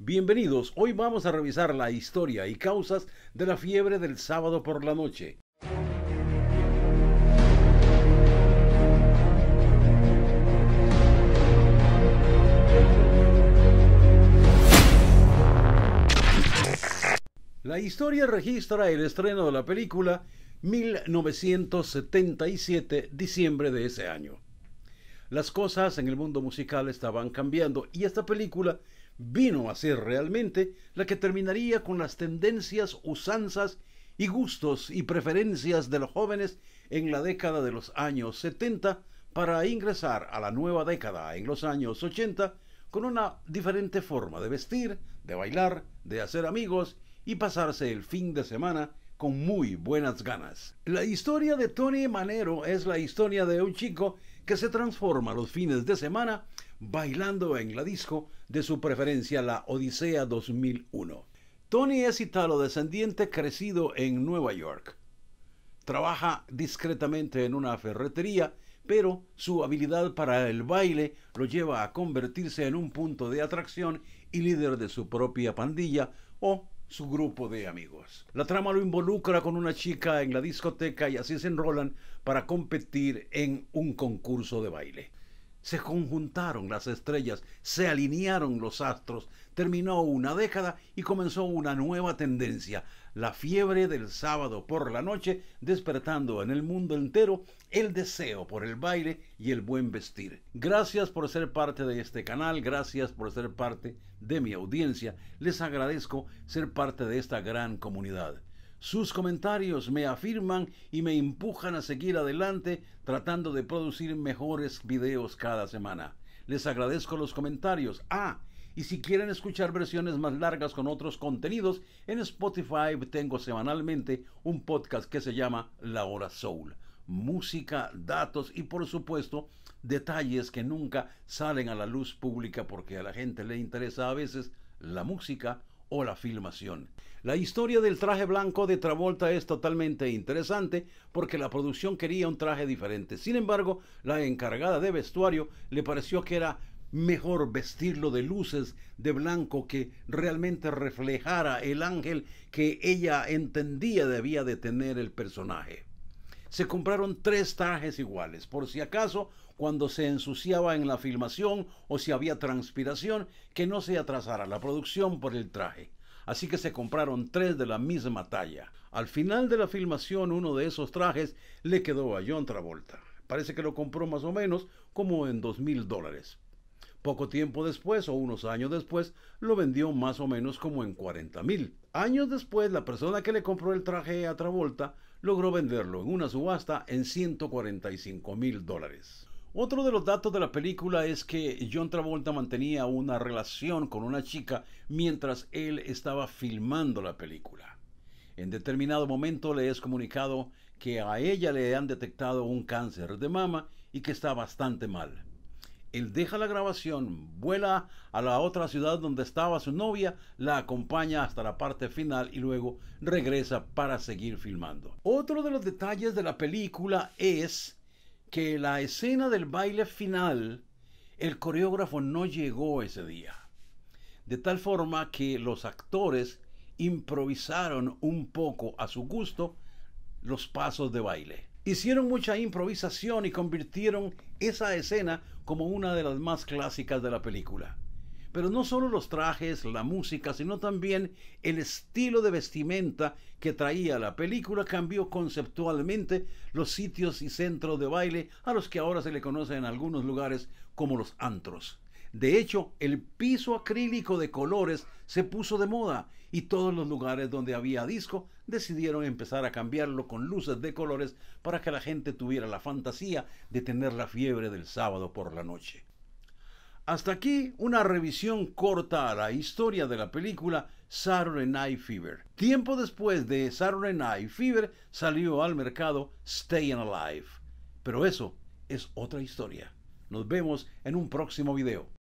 Bienvenidos, hoy vamos a revisar la historia y causas de la fiebre del sábado por la noche. La historia registra el estreno de la película 1977, diciembre de ese año. Las cosas en el mundo musical estaban cambiando y esta película vino a ser realmente la que terminaría con las tendencias, usanzas y gustos y preferencias de los jóvenes en la década de los años 70 para ingresar a la nueva década en los años 80 con una diferente forma de vestir, de bailar, de hacer amigos y pasarse el fin de semana con muy buenas ganas. La historia de Tony Manero es la historia de un chico que se transforma los fines de semana bailando en la disco de su preferencia la Odisea 2001. Tony es italo descendiente crecido en Nueva York. Trabaja discretamente en una ferretería, pero su habilidad para el baile lo lleva a convertirse en un punto de atracción y líder de su propia pandilla o su grupo de amigos. La trama lo involucra con una chica en la discoteca y así se enrolan para competir en un concurso de baile se conjuntaron las estrellas, se alinearon los astros, terminó una década y comenzó una nueva tendencia, la fiebre del sábado por la noche, despertando en el mundo entero el deseo por el baile y el buen vestir. Gracias por ser parte de este canal, gracias por ser parte de mi audiencia, les agradezco ser parte de esta gran comunidad. Sus comentarios me afirman y me empujan a seguir adelante tratando de producir mejores videos cada semana. Les agradezco los comentarios. Ah, y si quieren escuchar versiones más largas con otros contenidos, en Spotify tengo semanalmente un podcast que se llama La Hora Soul. Música, datos y por supuesto detalles que nunca salen a la luz pública porque a la gente le interesa a veces la música o la filmación. La historia del traje blanco de Travolta es totalmente interesante porque la producción quería un traje diferente. Sin embargo, la encargada de vestuario le pareció que era mejor vestirlo de luces de blanco que realmente reflejara el ángel que ella entendía debía de tener el personaje se compraron tres trajes iguales, por si acaso cuando se ensuciaba en la filmación o si había transpiración, que no se atrasara la producción por el traje. Así que se compraron tres de la misma talla. Al final de la filmación uno de esos trajes le quedó a John Travolta. Parece que lo compró más o menos como en dos mil dólares. Poco tiempo después o unos años después lo vendió más o menos como en 40 mil. Años después la persona que le compró el traje a Travolta logró venderlo en una subasta en 145 mil dólares. Otro de los datos de la película es que John Travolta mantenía una relación con una chica mientras él estaba filmando la película. En determinado momento le es comunicado que a ella le han detectado un cáncer de mama y que está bastante mal. Él deja la grabación, vuela a la otra ciudad donde estaba su novia, la acompaña hasta la parte final y luego regresa para seguir filmando. Otro de los detalles de la película es que la escena del baile final, el coreógrafo no llegó ese día. De tal forma que los actores improvisaron un poco a su gusto los pasos de baile. Hicieron mucha improvisación y convirtieron esa escena como una de las más clásicas de la película. Pero no solo los trajes, la música, sino también el estilo de vestimenta que traía la película cambió conceptualmente los sitios y centros de baile a los que ahora se le conoce en algunos lugares como los antros. De hecho, el piso acrílico de colores se puso de moda y todos los lugares donde había disco decidieron empezar a cambiarlo con luces de colores para que la gente tuviera la fantasía de tener la fiebre del sábado por la noche. Hasta aquí una revisión corta a la historia de la película Saturday Night Fever. Tiempo después de Saturday Night Fever salió al mercado Stayin' Alive. Pero eso es otra historia. Nos vemos en un próximo video.